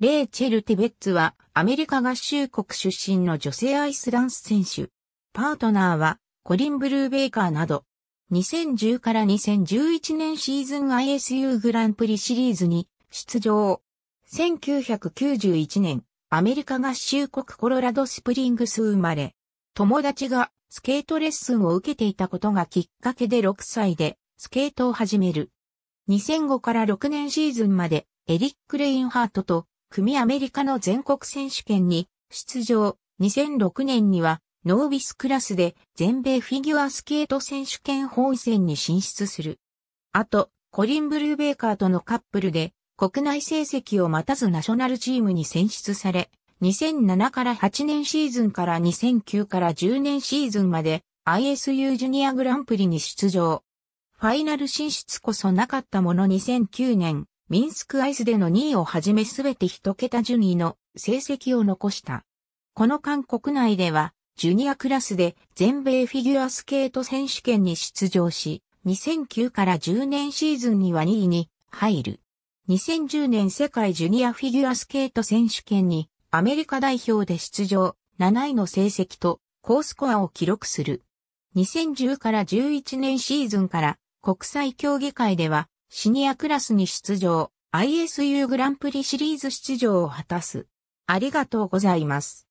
レイチェル・ティベッツはアメリカ合衆国出身の女性アイスダンス選手。パートナーはコリン・ブルーベイカーなど2010から2011年シーズン ISU グランプリシリーズに出場。1991年アメリカ合衆国コロラドスプリングス生まれ。友達がスケートレッスンを受けていたことがきっかけで6歳でスケートを始める。2005から6年シーズンまでエリック・レインハートと組アメリカの全国選手権に出場。2006年にはノービスクラスで全米フィギュアスケート選手権本戦に進出する。あと、コリン・ブルーベーカーとのカップルで国内成績を待たずナショナルチームに選出され、2007から8年シーズンから2009から10年シーズンまで ISU ジュニアグランプリに出場。ファイナル進出こそなかったもの2009年ミンスクアイスでの2位をはじめすべて1桁順位の成績を残した。この間国内では、ジュニアクラスで全米フィギュアスケート選手権に出場し、2009から10年シーズンには2位に入る。2010年世界ジュニアフィギュアスケート選手権にアメリカ代表で出場、7位の成績と高スコアを記録する。2010から11年シーズンから国際競技会ではシニアクラスに出場、ISU グランプリシリーズ出場を果たす。ありがとうございます。